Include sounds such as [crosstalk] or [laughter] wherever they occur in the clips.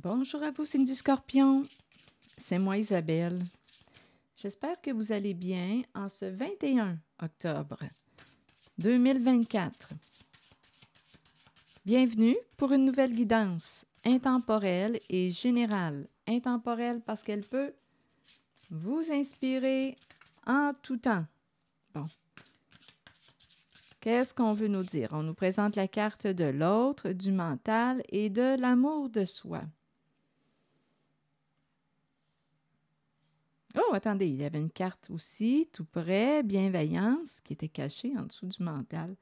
Bonjour à vous, signe du scorpion. C'est moi Isabelle. J'espère que vous allez bien en ce 21 octobre 2024. Bienvenue pour une nouvelle guidance intemporelle et générale. Intemporelle parce qu'elle peut vous inspirer en tout temps. Bon. Qu'est-ce qu'on veut nous dire? On nous présente la carte de l'autre, du mental et de l'amour de soi. Oh, attendez, il y avait une carte aussi, tout près, bienveillance, qui était cachée en dessous du mental.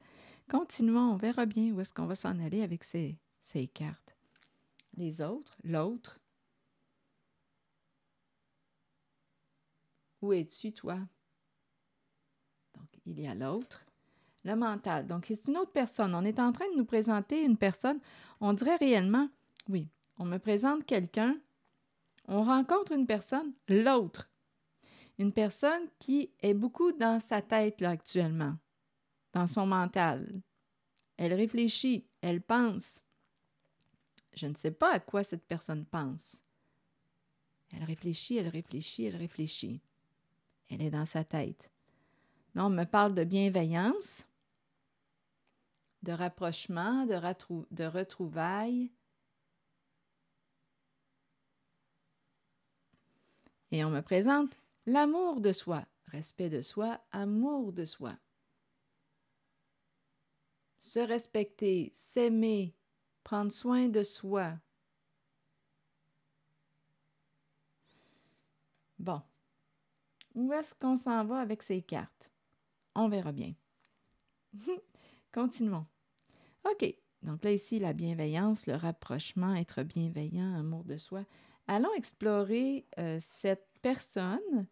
Continuons, on verra bien où est-ce qu'on va s'en aller avec ces, cartes. Les autres, l'autre. Où es-tu, toi? Donc, il y a l'autre. Le mental. Donc, c'est une autre personne. On est en train de nous présenter une personne. On dirait réellement, oui, on me présente quelqu'un, on rencontre une personne, l'autre une personne qui est beaucoup dans sa tête actuellement, dans son mental. Elle réfléchit, elle pense. Je ne sais pas à quoi cette personne pense. Elle réfléchit, elle réfléchit, elle réfléchit. Elle est dans sa tête. Là, on me parle de bienveillance, de rapprochement, de, de retrouvailles. Et on me présente L'amour de soi, respect de soi, amour de soi. Se respecter, s'aimer, prendre soin de soi. Bon, où est-ce qu'on s'en va avec ces cartes? On verra bien. [laughs] Continuons. OK, donc là ici, la bienveillance, le rapprochement, être bienveillant, amour de soi. Allons explorer euh, cette personne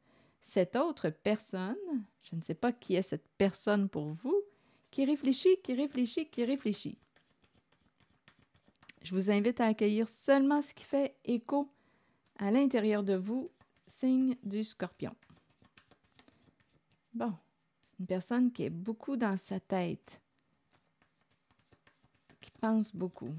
cette autre personne, je ne sais pas qui est cette personne pour vous, qui réfléchit, qui réfléchit, qui réfléchit. Je vous invite à accueillir seulement ce qui fait écho à l'intérieur de vous, signe du scorpion. Bon, une personne qui est beaucoup dans sa tête, qui pense beaucoup.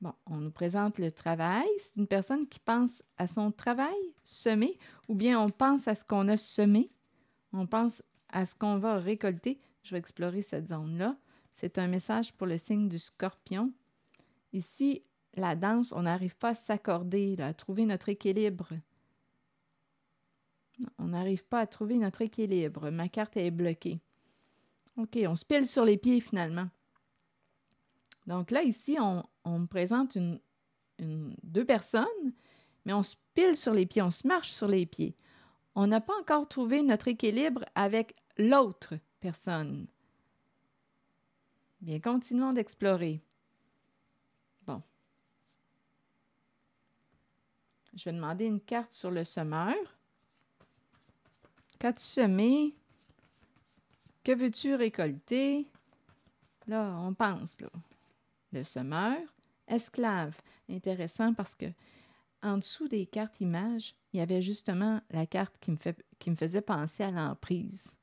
Bon, on nous présente le travail. C'est une personne qui pense à son travail, semé, ou bien on pense à ce qu'on a semé, on pense à ce qu'on va récolter. Je vais explorer cette zone-là. C'est un message pour le signe du scorpion. Ici, la danse, on n'arrive pas à s'accorder, à trouver notre équilibre. On n'arrive pas à trouver notre équilibre. Ma carte est bloquée. OK, on se pile sur les pieds finalement. Donc là, ici, on, on me présente deux personnes, mais on se pile sur les pieds, on se marche sur les pieds. On n'a pas encore trouvé notre équilibre avec l'autre personne. Bien, continuons d'explorer. Bon. Je vais demander une carte sur le semeur. Qu'as-tu semé? Que veux-tu récolter? Là, on pense, là. Le semeur. Esclave, intéressant parce que en dessous des cartes images, il y avait justement la carte qui me, fait, qui me faisait penser à l'emprise.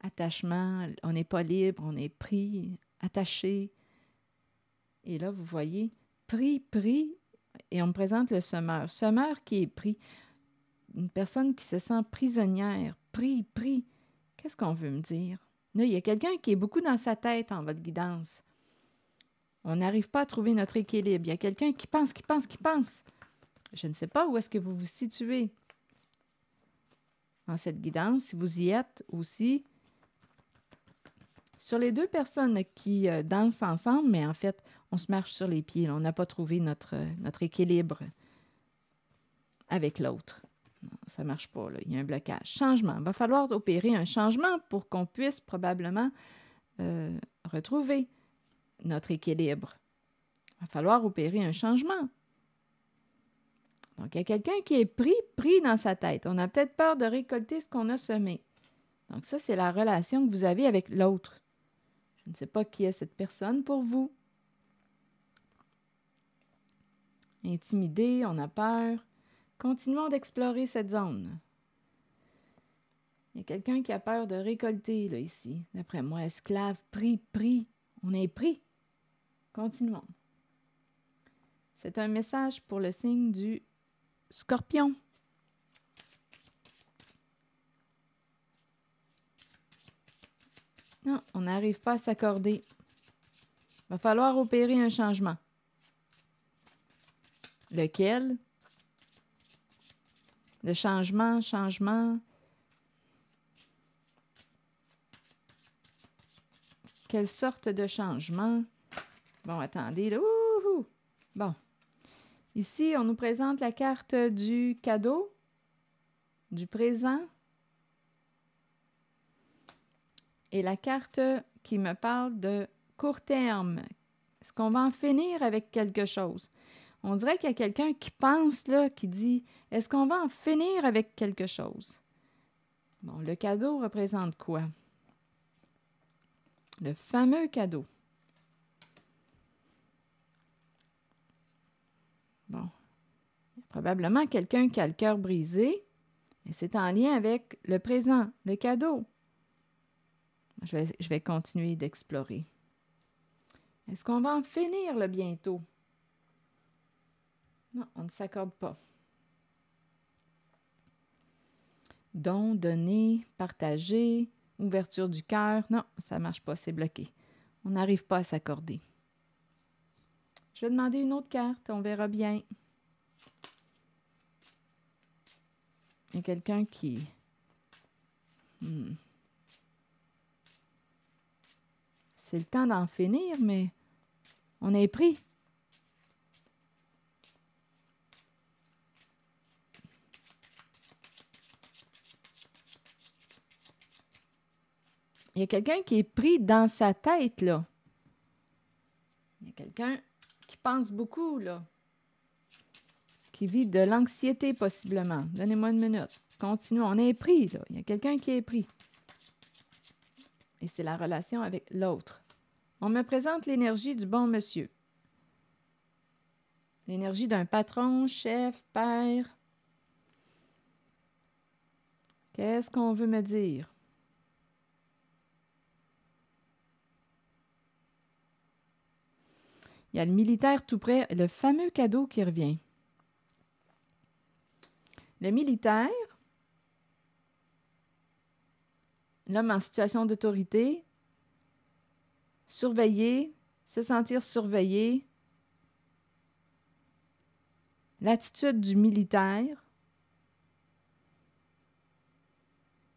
Attachement, on n'est pas libre, on est pris, attaché. Et là, vous voyez, pris, pris, et on me présente le semeur. Semeur qui est pris. Une personne qui se sent prisonnière, pris, pris. Qu'est-ce qu'on veut me dire? Là, il y a quelqu'un qui est beaucoup dans sa tête en votre guidance. On n'arrive pas à trouver notre équilibre. Il y a quelqu'un qui pense, qui pense, qui pense. Je ne sais pas où est-ce que vous vous situez dans cette guidance, si vous y êtes aussi. Sur les deux personnes qui euh, dansent ensemble, mais en fait, on se marche sur les pieds. on n'a pas trouvé notre, notre équilibre avec l'autre. Ça ne marche pas, il y a un blocage. Changement. Il va falloir opérer un changement pour qu'on puisse probablement euh, retrouver notre équilibre. Il va falloir opérer un changement. Donc, il y a quelqu'un qui est pris, pris dans sa tête. On a peut-être peur de récolter ce qu'on a semé. Donc, ça, c'est la relation que vous avez avec l'autre. Je ne sais pas qui est cette personne pour vous. Intimidé, on a peur. Continuons d'explorer cette zone. Il y a quelqu'un qui a peur de récolter, là, ici. D'après moi, esclave, pris, pris. On est pris. Continuons. C'est un message pour le signe du scorpion. Non, on n'arrive pas à s'accorder. Il Va falloir opérer un changement. Lequel? Le changement, changement, Quelle sorte de changement? Bon, attendez, là. Bon. Ici, on nous présente la carte du cadeau, du présent et la carte qui me parle de court terme. Est-ce qu'on va en finir avec quelque chose? On dirait qu'il y a quelqu'un qui pense, là, qui dit Est-ce qu'on va en finir avec quelque chose? Bon, le cadeau représente quoi? Le fameux cadeau. Bon. Probablement quelqu'un qui a le cœur brisé, et c'est en lien avec le présent, le cadeau. Je vais, je vais continuer d'explorer. Est-ce qu'on va en finir le bientôt? Non, on ne s'accorde pas. Don, donner, partager, ouverture du cœur, non, ça marche pas, c'est bloqué. On n'arrive pas à s'accorder. Je vais demander une autre carte, on verra bien. Il y a quelqu'un qui... Hmm. C'est le temps d'en finir, mais on est pris. Il y a quelqu'un qui est pris dans sa tête, là. Il y a quelqu'un qui pense beaucoup, là. Qui vit de l'anxiété, possiblement. Donnez-moi une minute. Continuons. On est pris, là. Il y a quelqu'un qui est pris. Et c'est la relation avec l'autre. On me présente l'énergie du bon monsieur. L'énergie d'un patron, chef, père. Qu'est-ce qu'on veut me dire? Il y a le militaire tout près, le fameux cadeau qui revient. Le militaire, l'homme en situation d'autorité, surveiller, se sentir surveillé, l'attitude du militaire.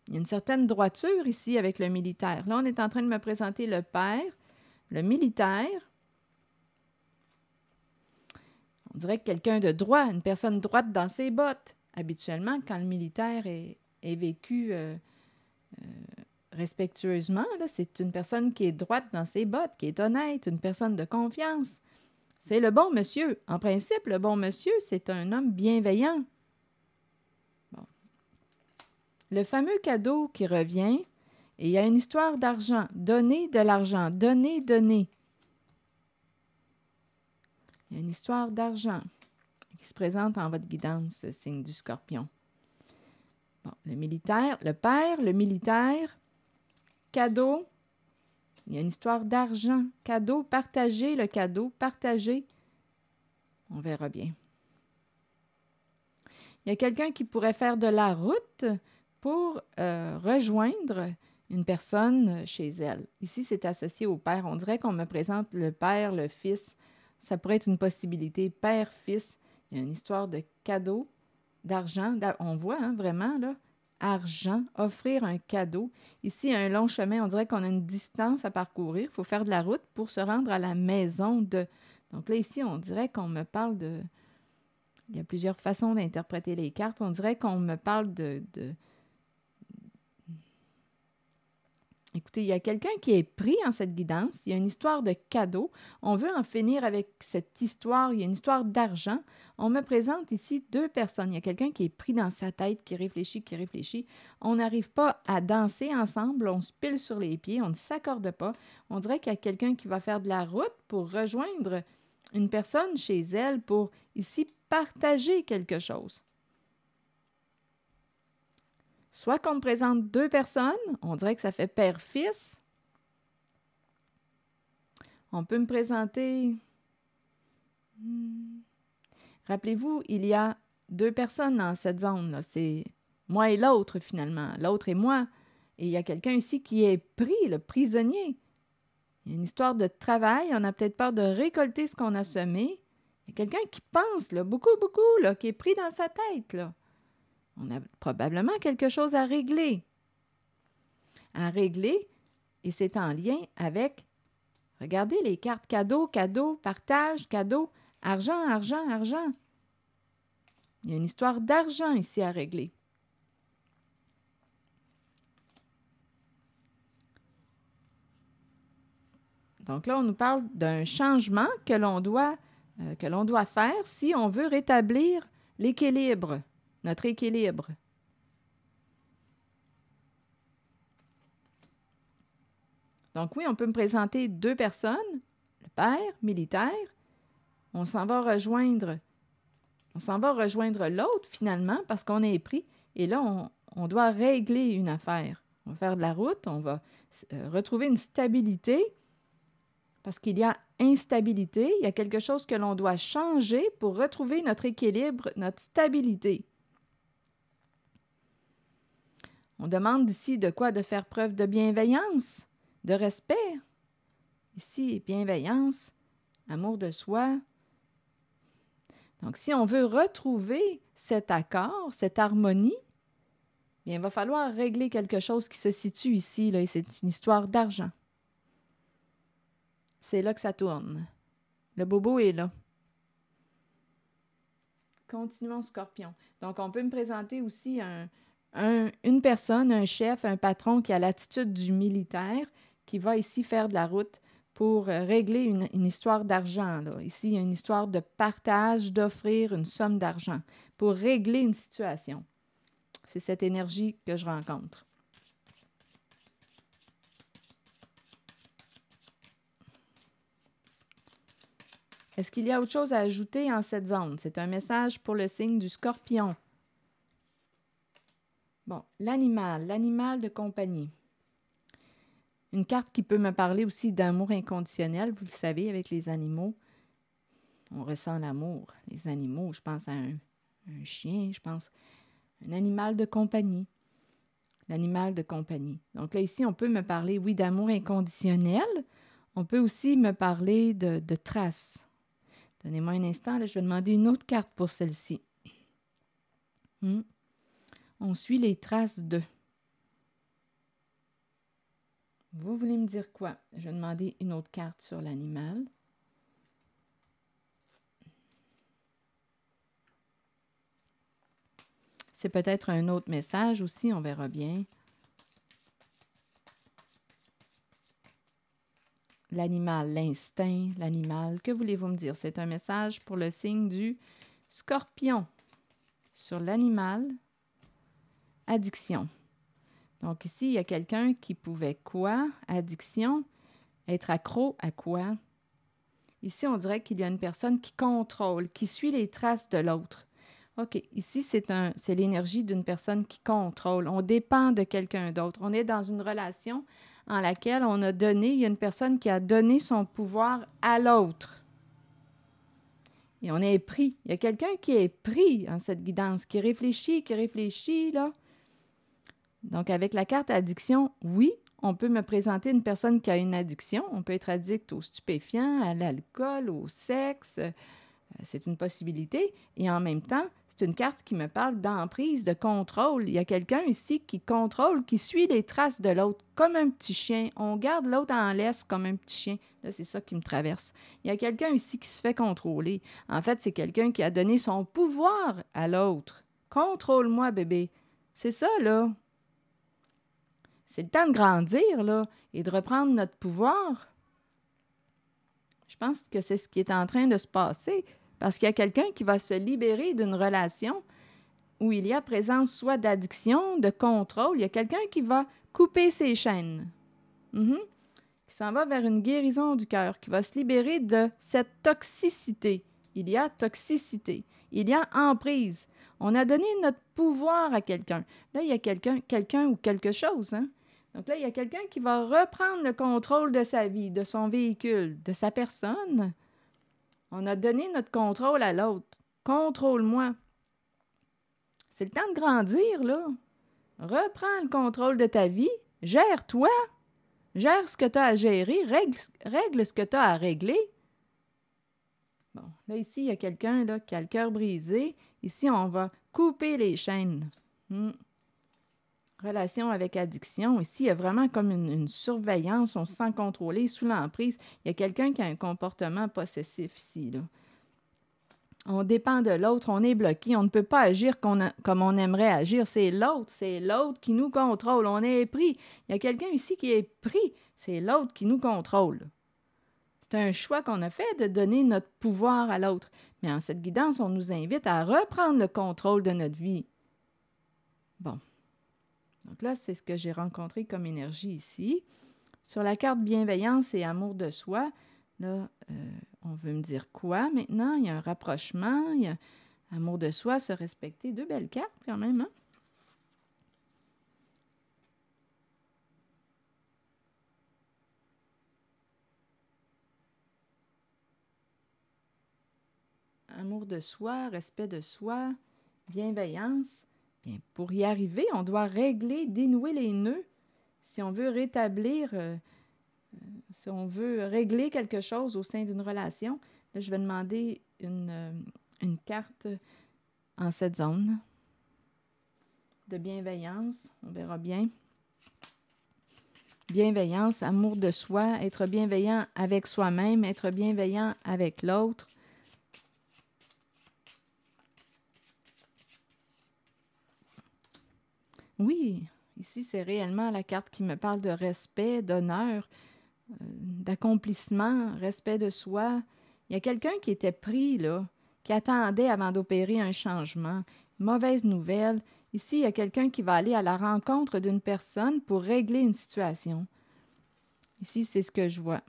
Il y a une certaine droiture ici avec le militaire. Là, on est en train de me présenter le père, le militaire, On dirait quelqu'un de droit, une personne droite dans ses bottes. Habituellement, quand le militaire est, vécu euh, euh, respectueusement, c'est une personne qui est droite dans ses bottes, qui est honnête, une personne de confiance. C'est le bon monsieur. En principe, le bon monsieur, c'est un homme bienveillant. Le fameux cadeau qui revient, il y a une histoire d'argent. Donner de l'argent, donner, donner. Il y a une histoire d'argent qui se présente en votre guidance, signe du scorpion. Bon, le militaire, le père, le militaire, cadeau. Il y a une histoire d'argent. Cadeau, partagé, le cadeau, partagé, On verra bien. Il y a quelqu'un qui pourrait faire de la route pour euh, rejoindre une personne chez elle. Ici, c'est associé au père. On dirait qu'on me présente le père, le fils, ça pourrait être une possibilité père-fils. Il y a une histoire de cadeau, d'argent. On voit hein, vraiment, là, argent, offrir un cadeau. Ici, un long chemin, on dirait qu'on a une distance à parcourir. Il faut faire de la route pour se rendre à la maison de. Donc là, ici, on dirait qu'on me parle de. Il y a plusieurs façons d'interpréter les cartes. On dirait qu'on me parle de Écoutez, il y a quelqu'un qui est pris en cette guidance. Il y a une histoire de cadeau. On veut en finir avec cette histoire. Il y a une histoire d'argent. On me présente ici deux personnes. Il y a quelqu'un qui est pris dans sa tête, qui réfléchit, qui réfléchit. On n'arrive pas à danser ensemble. On se pile sur les pieds. On ne s'accorde pas. On dirait qu'il y a quelqu'un qui va faire de la route pour rejoindre une personne chez elle pour ici partager quelque chose. Soit qu'on me présente deux personnes, on dirait que ça fait père-fils. On peut me présenter... Hmm. Rappelez-vous, il y a deux personnes dans cette zone. C'est moi et l'autre, finalement. L'autre et moi. Et il y a quelqu'un ici qui est pris, le prisonnier. Il y a une histoire de travail. On a peut-être peur de récolter ce qu'on a semé. Il y a quelqu'un qui pense, là, beaucoup, beaucoup, là, qui est pris dans sa tête. Là. On a probablement quelque chose à régler. À régler, et c'est en lien avec, regardez les cartes cadeaux, cadeau, partage, cadeau, argent, argent, argent. Il y a une histoire d'argent ici à régler. Donc là, on nous parle d'un changement que l'on doit, euh, doit, faire si on veut rétablir l'équilibre notre équilibre. Donc oui, on peut me présenter deux personnes, le père, militaire. On s'en va rejoindre. On s'en va rejoindre l'autre finalement parce qu'on est pris. Et là, on, doit régler une affaire. On va faire de la route, on va euh, retrouver une stabilité parce qu'il y a instabilité, il y a quelque chose que l'on doit changer pour retrouver notre équilibre, notre stabilité. On demande ici de quoi De faire preuve de bienveillance, de respect. Ici, bienveillance, amour de soi. Donc, si on veut retrouver cet accord, cette harmonie, il va falloir régler quelque chose qui se situe ici, là, et c'est une histoire d'argent. C'est là que ça tourne. Le bobo est là. Continuons, scorpion. Donc, on peut me présenter aussi un, une personne, un chef, un patron qui a l'attitude du militaire, qui va ici faire de la route pour euh, régler une, une histoire d'argent. Ici, il y a une histoire de partage, d'offrir une somme d'argent pour régler une situation. C'est cette énergie que je rencontre. Est-ce qu'il y a autre chose à ajouter en cette zone? C'est un message pour le signe du scorpion. Bon, l'animal, l'animal de compagnie. Une carte qui peut me parler aussi d'amour inconditionnel, vous le savez, avec les animaux. On ressent l'amour. Les animaux, je pense à un, chien, je pense un animal de compagnie. L'animal de compagnie. Donc là, ici, on peut me parler, oui, d'amour inconditionnel. On peut aussi me parler de, traces. Donnez-moi un instant, là, je vais demander une autre carte pour celle-ci. Hmm? on suit les traces de. Vous voulez me dire quoi? Je vais demander une autre carte sur l'animal. C'est peut-être un autre message aussi, on verra bien. L'animal, l'instinct, l'animal, que voulez-vous me dire? C'est un message pour le signe du scorpion. Sur l'animal, addiction. Donc ici, il y a quelqu'un qui pouvait quoi? Addiction. Être accro à quoi? Ici, on dirait qu'il y a une personne qui contrôle, qui suit les traces de l'autre. OK, ici, c'est l'énergie d'une personne qui contrôle. On dépend de quelqu'un d'autre. On est dans une relation en laquelle on a donné, il y a une personne qui a donné son pouvoir à l'autre. Et on est pris. Il y a quelqu'un qui est pris en cette guidance, qui réfléchit, qui réfléchit, là. Donc, avec la carte addiction, oui, on peut me présenter une personne qui a une addiction. On peut être addict aux stupéfiants, à l'alcool, au sexe. Euh, c'est une possibilité. Et en même temps, c'est une carte qui me parle d'emprise, de contrôle. Il y a quelqu'un ici qui contrôle, qui suit les traces de l'autre comme un petit chien. On garde l'autre en laisse comme un petit chien. Là, c'est ça qui me traverse. Il y a quelqu'un ici qui se fait contrôler. En fait, c'est quelqu'un qui a donné son pouvoir à l'autre. Contrôle-moi, bébé. C'est ça, là. C'est le temps de grandir, là, et de reprendre notre pouvoir. Je pense que c'est ce qui est en train de se passer, parce qu'il y a quelqu'un qui va se libérer d'une relation où il y a présence soit d'addiction, de contrôle. Il y a quelqu'un qui va couper ses chaînes, mm-hmm, qui s'en va vers une guérison du cœur, qui va se libérer de cette toxicité. Il y a toxicité, il y a emprise. On a donné notre pouvoir à quelqu'un. Là, il y a quelqu'un, quelqu'un ou quelque chose hein, donc là, il y a quelqu'un qui va reprendre le contrôle de sa vie, de son véhicule, de sa personne. On a donné notre contrôle à l'autre. Contrôle-moi. C'est le temps de grandir, là. Reprends le contrôle de ta vie. Gère-toi. Gère ce que tu as à gérer. Règle, ce que tu as à régler. Bon, là, ici, il y a quelqu'un qui a le cœur brisé. Ici, on va couper les chaînes. Hmm relation avec addiction. Ici, il y a vraiment comme une, surveillance, on se sent contrôlé, sous l'emprise. Il y a quelqu'un qui a un comportement possessif ici. On dépend de l'autre, on est bloqué, on ne peut pas agir comme on aimerait agir. C'est l'autre, c'est l'autre qui nous contrôle, on est pris. Il y a quelqu'un ici qui est pris, c'est l'autre qui nous contrôle. C'est un choix qu'on a fait de donner notre pouvoir à l'autre. Mais en cette guidance, on nous invite à reprendre le contrôle de notre vie. Bon, donc là, c'est ce que j'ai rencontré comme énergie ici. Sur la carte bienveillance et amour de soi, là, euh, on veut me dire quoi maintenant? Il y a un rapprochement, il y a amour de soi, se respecter. Deux belles cartes quand même. Hein? Amour de soi, respect de soi, bienveillance pour y arriver, on doit régler, dénouer les nœuds si on veut rétablir, euh, euh, si on veut régler quelque chose au sein d'une relation. je vais demander euh, une carte en cette zone de bienveillance. On verra bien. Bienveillance, amour de soi, être bienveillant avec soi-même, être bienveillant avec l'autre, Oui, ici, c'est réellement la carte qui me parle de respect, d'honneur, euh, d'accomplissement, respect de soi. Il y a quelqu'un qui était pris, là, qui attendait avant d'opérer un changement. Mauvaise nouvelle. Ici, il y a quelqu'un qui va aller à la rencontre d'une personne pour régler une situation. Ici, c'est ce que je vois.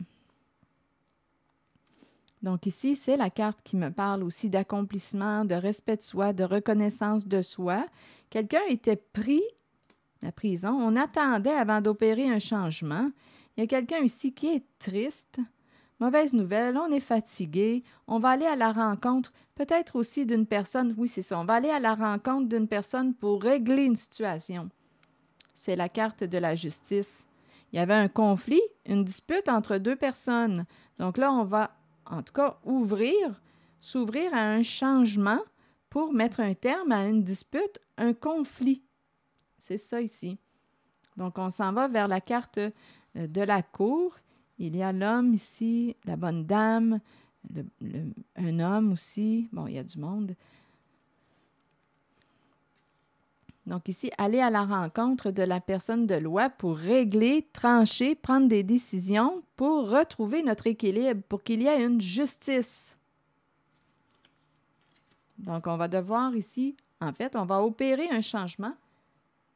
Donc ici, c'est la carte qui me parle aussi d'accomplissement, de respect de soi, de reconnaissance de soi. Quelqu'un était pris la prison, on attendait avant d'opérer un changement. Il y a quelqu'un ici qui est triste. Mauvaise nouvelle, on est fatigué, on va aller à la rencontre, peut-être aussi d'une personne, oui c'est ça, on va aller à la rencontre d'une personne pour régler une situation. C'est la carte de la justice. Il y avait un conflit, une dispute entre deux personnes. Donc là, on va, en tout cas, ouvrir, s'ouvrir à un changement pour mettre un terme à une dispute, un conflit. C'est ça ici. Donc, on s'en va vers la carte euh, de la cour. Il y a l'homme ici, la bonne dame, un homme aussi. Bon, il y a du monde. Donc ici, aller à la rencontre de la personne de loi pour régler, trancher, prendre des décisions pour retrouver notre équilibre, pour qu'il y ait une justice. Donc on va devoir ici, en fait, on va opérer un changement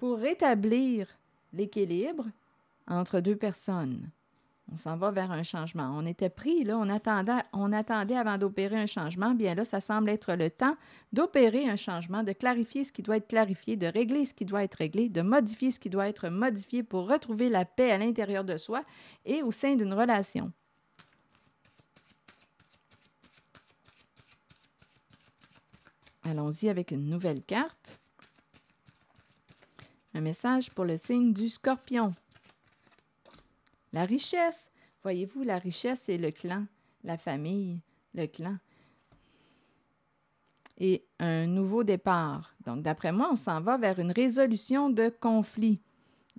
pour rétablir l'équilibre entre deux personnes. On s'en va vers un changement. On était pris, là, on attendait, on attendait avant d'opérer un changement. Bien là, ça semble être le temps d'opérer un changement, de clarifier ce qui doit être clarifié, de régler ce qui doit être réglé, de modifier ce qui doit être modifié pour retrouver la paix à l'intérieur de soi et au sein d'une relation. Allons-y avec une nouvelle carte. Un message pour le signe du scorpion. La richesse. Voyez-vous, la richesse, c'est le clan, la famille, le clan. Et un nouveau départ. Donc, d'après moi, on s'en va vers une résolution de conflit.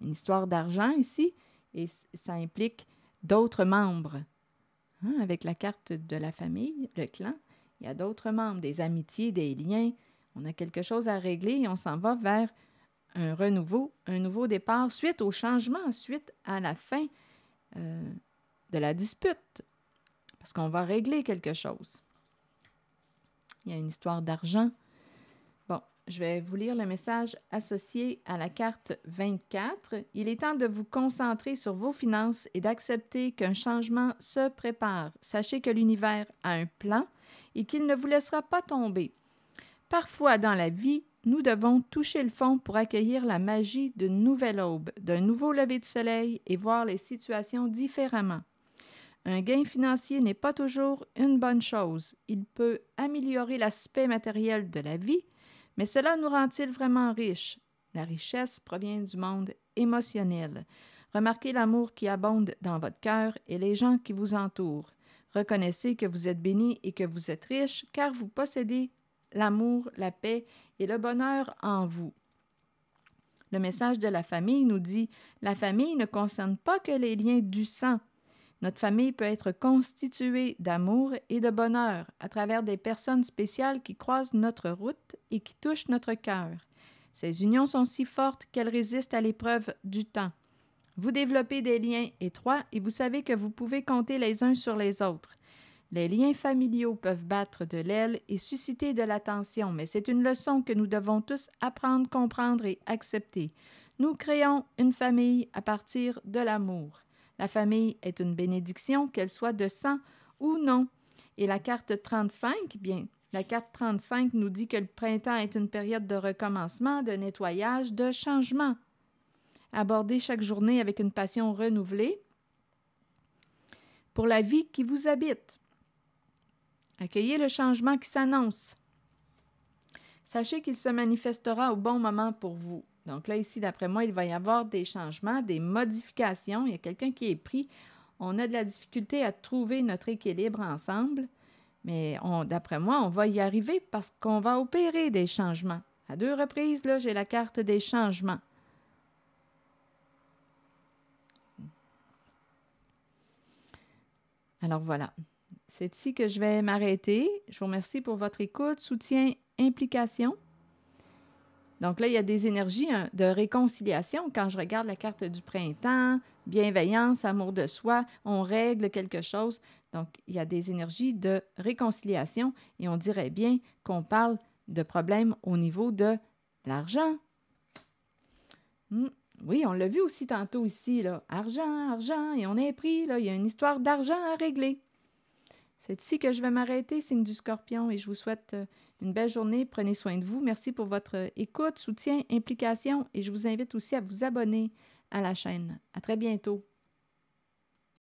Une histoire d'argent ici, et ça implique d'autres membres. Hein, avec la carte de la famille, le clan, il y a d'autres membres, des amitiés, des liens. On a quelque chose à régler et on s'en va vers un renouveau, un nouveau départ suite au changement, suite à la fin euh, de la dispute, parce qu'on va régler quelque chose. Il y a une histoire d'argent. Bon, je vais vous lire le message associé à la carte 24. Il est temps de vous concentrer sur vos finances et d'accepter qu'un changement se prépare. Sachez que l'univers a un plan et qu'il ne vous laissera pas tomber. Parfois dans la vie, nous devons toucher le fond pour accueillir la magie d'une nouvelle aube, d'un nouveau lever de soleil et voir les situations différemment. Un gain financier n'est pas toujours une bonne chose. Il peut améliorer l'aspect matériel de la vie, mais cela nous rend-il vraiment riches? La richesse provient du monde émotionnel. Remarquez l'amour qui abonde dans votre cœur et les gens qui vous entourent. Reconnaissez que vous êtes béni et que vous êtes riche car vous possédez l'amour, la paix et le bonheur en vous. Le message de la famille nous dit La famille ne concerne pas que les liens du sang. Notre famille peut être constituée d'amour et de bonheur à travers des personnes spéciales qui croisent notre route et qui touchent notre cœur. Ces unions sont si fortes qu'elles résistent à l'épreuve du temps. Vous développez des liens étroits et vous savez que vous pouvez compter les uns sur les autres. Les liens familiaux peuvent battre de l'aile et susciter de l'attention, mais c'est une leçon que nous devons tous apprendre, comprendre et accepter. Nous créons une famille à partir de l'amour. La famille est une bénédiction, qu'elle soit de sang ou non. Et la carte 35, bien, la carte 35 nous dit que le printemps est une période de recommencement, de nettoyage, de changement. Aborder chaque journée avec une passion renouvelée pour la vie qui vous habite. Accueillez le changement qui s'annonce. Sachez qu'il se manifestera au bon moment pour vous. Donc là, ici, d'après moi, il va y avoir des changements, des modifications. Il y a quelqu'un qui est pris. On a de la difficulté à trouver notre équilibre ensemble, mais d'après moi, on va y arriver parce qu'on va opérer des changements. À deux reprises, là, j'ai la carte des changements. Alors voilà. C'est ici que je vais m'arrêter. Je vous remercie pour votre écoute, soutien, implication. Donc là, il y a des énergies hein, de réconciliation. Quand je regarde la carte du printemps, bienveillance, amour de soi, on règle quelque chose. Donc, il y a des énergies de réconciliation et on dirait bien qu'on parle de problèmes au niveau de l'argent. Hmm, oui, on l'a vu aussi tantôt ici, là. Argent, argent, et on est pris, là. Il y a une histoire d'argent à régler. C'est ici que je vais m'arrêter, signe du scorpion, et je vous souhaite euh, une belle journée. Prenez soin de vous. Merci pour votre euh, écoute, soutien, implication, et je vous invite aussi à vous abonner à la chaîne. À très bientôt.